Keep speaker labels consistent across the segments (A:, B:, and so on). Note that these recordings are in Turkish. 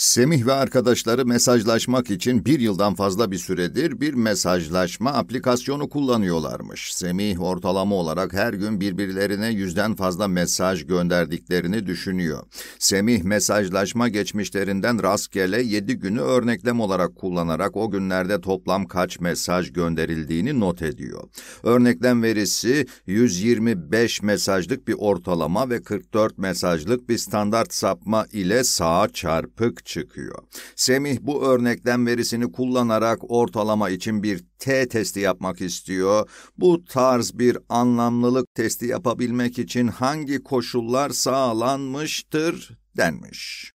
A: Semih ve arkadaşları mesajlaşmak için bir yıldan fazla bir süredir bir mesajlaşma aplikasyonu kullanıyorlarmış. Semih ortalama olarak her gün birbirlerine yüzden fazla mesaj gönderdiklerini düşünüyor. Semih mesajlaşma geçmişlerinden rastgele 7 günü örneklem olarak kullanarak o günlerde toplam kaç mesaj gönderildiğini not ediyor. Örneklem verisi 125 mesajlık bir ortalama ve 44 mesajlık bir standart sapma ile sağa çarpık çıkıyor. Semih bu örneklem verisini kullanarak ortalama için bir T testi yapmak istiyor. Bu tarz bir anlamlılık testi yapabilmek için hangi koşullar sağlanmıştır denmiş.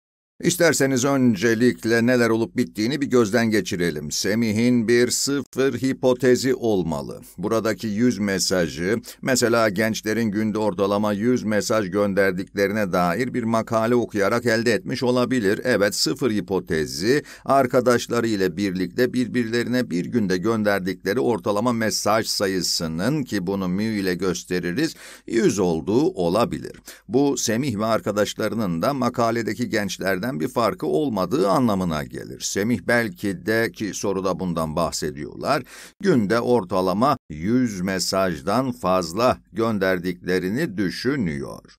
A: İsterseniz öncelikle neler olup bittiğini bir gözden geçirelim. Semih'in bir sıfır hipotezi olmalı. Buradaki yüz mesajı, mesela gençlerin günde ortalama yüz mesaj gönderdiklerine dair bir makale okuyarak elde etmiş olabilir. Evet, sıfır hipotezi, arkadaşları ile birlikte birbirlerine bir günde gönderdikleri ortalama mesaj sayısının ki bunu mü ile gösteririz, yüz olduğu olabilir. Bu Semih ve arkadaşlarının da makaledeki gençlerden nispeten bir farkı olmadığı anlamına gelir. Semih belki de ki soruda bundan bahsediyorlar, günde ortalama 100 mesajdan fazla gönderdiklerini düşünüyor.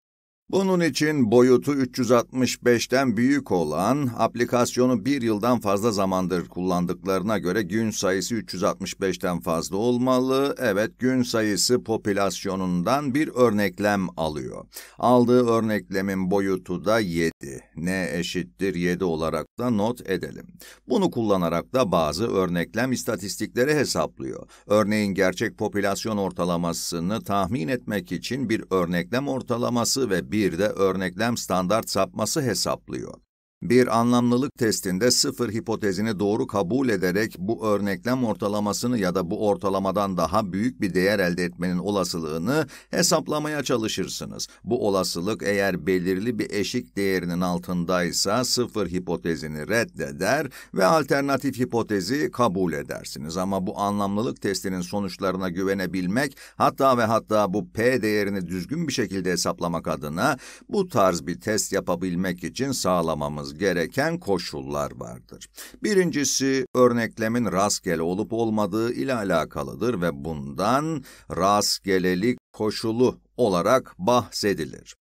A: Bunun için boyutu 365'ten büyük olan aplikasyonu bir yıldan fazla zamandır kullandıklarına göre gün sayısı 365'ten fazla olmalı. Evet gün sayısı popülasyonundan bir örneklem alıyor. Aldığı örneklemin boyutu da 7. n eşittir 7 olarak da not edelim. Bunu kullanarak da bazı örneklem istatistikleri hesaplıyor. Örneğin gerçek popülasyon ortalamasını tahmin etmek için bir örneklem ortalaması ve bir 1'de örneklem standart sapması hesaplıyor. Bir anlamlılık testinde sıfır hipotezini doğru kabul ederek bu örneklem ortalamasını ya da bu ortalamadan daha büyük bir değer elde etmenin olasılığını hesaplamaya çalışırsınız. Bu olasılık eğer belirli bir eşik değerinin altındaysa sıfır hipotezini reddeder ve alternatif hipotezi kabul edersiniz. Ama bu anlamlılık testinin sonuçlarına güvenebilmek hatta ve hatta bu p değerini düzgün bir şekilde hesaplamak adına bu tarz bir test yapabilmek için sağlamamız gereken koşullar vardır. Birincisi örneklemin rastgele olup olmadığı ile alakalıdır ve bundan rastgelelik koşulu olarak bahsedilir.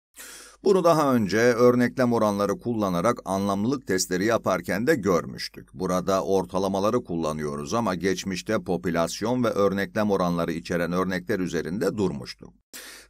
A: Bunu daha önce örneklem oranları kullanarak anlamlılık testleri yaparken de görmüştük. Burada ortalamaları kullanıyoruz ama geçmişte popülasyon ve örneklem oranları içeren örnekler üzerinde durmuştuk.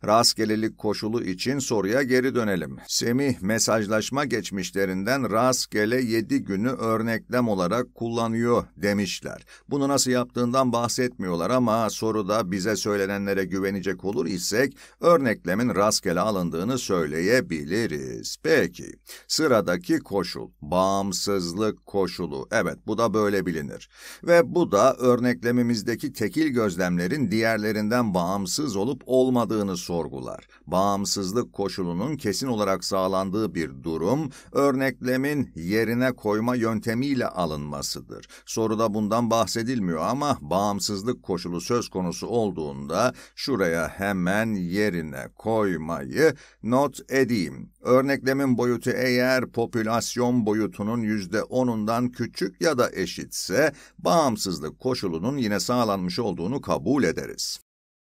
A: Rastgelelik koşulu için soruya geri dönelim. Semih mesajlaşma geçmişlerinden rastgele 7 günü örneklem olarak kullanıyor demişler. Bunu nasıl yaptığından bahsetmiyorlar ama soruda bize söylenenlere güvenecek olur isek örneklemin rastgele alındığını söyleye diyebiliriz. Peki, sıradaki koşul, bağımsızlık koşulu. Evet, bu da böyle bilinir. Ve bu da örneklemimizdeki tekil gözlemlerin diğerlerinden bağımsız olup olmadığını sorgular. Bağımsızlık koşulunun kesin olarak sağlandığı bir durum, örneklemin yerine koyma yöntemiyle alınmasıdır. Soruda bundan bahsedilmiyor ama bağımsızlık koşulu söz konusu olduğunda şuraya hemen yerine koymayı not edin dediğim, örneklemin boyutu eğer popülasyon boyutunun yüzde onundan küçük ya da eşitse, bağımsızlık koşulunun yine sağlanmış olduğunu kabul ederiz.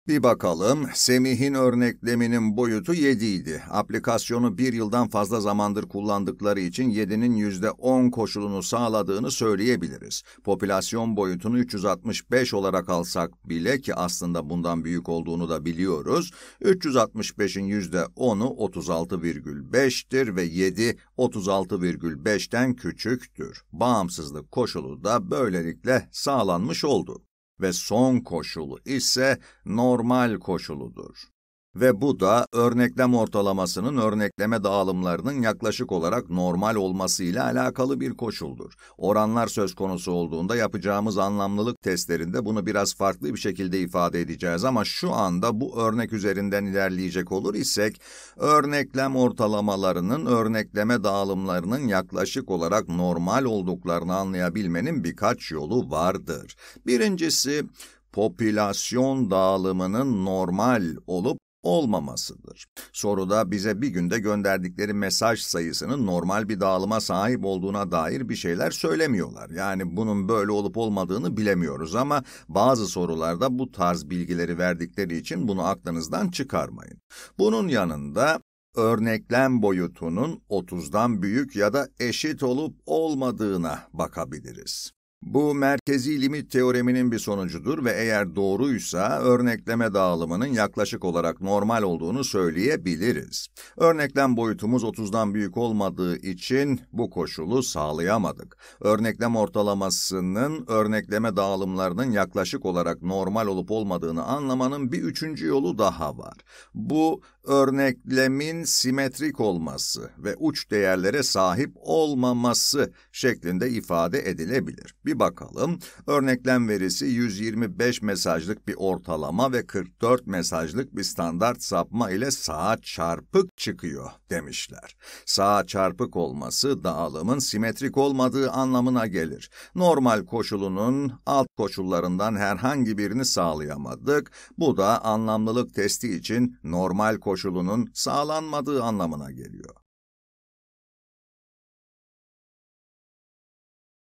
A: Bir bakalım, Semih'in örnekleminin boyutu 7 idi. Aplikasyonu bir yıldan fazla zamandır kullandıkları için 7'nin %10 koşulunu sağladığını söyleyebiliriz. Popülasyon boyutunu 365 olarak alsak bile ki aslında bundan büyük olduğunu da biliyoruz, 365'in %10'u 36,5'tir ve 7 36,5'ten küçüktür. Bağımsızlık koşulu da böylelikle sağlanmış oldu ve son koşul ise normal koşuludur. Ve bu da örneklem ortalamasının örnekleme dağılımlarının yaklaşık olarak normal olmasıyla alakalı bir koşuldur. Oranlar söz konusu olduğunda yapacağımız anlamlılık testlerinde bunu biraz farklı bir şekilde ifade edeceğiz ama şu anda bu örnek üzerinden ilerleyecek olur isek, örneklem ortalamalarının örnekleme dağılımlarının yaklaşık olarak normal olduklarını anlayabilmenin birkaç yolu vardır. Birincisi, popülasyon dağılımının normal olup olmamasıdır. Soruda bize bir günde gönderdikleri mesaj sayısının normal bir dağılıma sahip olduğuna dair bir şeyler söylemiyorlar. Yani bunun böyle olup olmadığını bilemiyoruz ama bazı sorularda bu tarz bilgileri verdikleri için bunu aklınızdan çıkarmayın. Bunun yanında örneklem boyutunun 30'dan büyük ya da eşit olup olmadığına bakabiliriz. Bu merkezi limit teoreminin bir sonucudur ve eğer doğruysa örnekleme dağılımının yaklaşık olarak normal olduğunu söyleyebiliriz. Örneklem boyutumuz 30'dan büyük olmadığı için bu koşulu sağlayamadık. Örneklem ortalamasının örnekleme dağılımlarının yaklaşık olarak normal olup olmadığını anlamanın bir üçüncü yolu daha var. Bu örneklemin simetrik olması ve uç değerlere sahip olmaması şeklinde ifade edilebilir. Bir bir bakalım. Örneklem verisi 125 mesajlık bir ortalama ve 44 mesajlık bir standart sapma ile saat çarpık çıkıyor demişler. Saat çarpık olması dağılımın simetrik olmadığı anlamına gelir. Normal koşulunun alt koşullarından herhangi birini sağlayamadık. Bu da anlamlılık testi için normal koşulunun sağlanmadığı anlamına geliyor.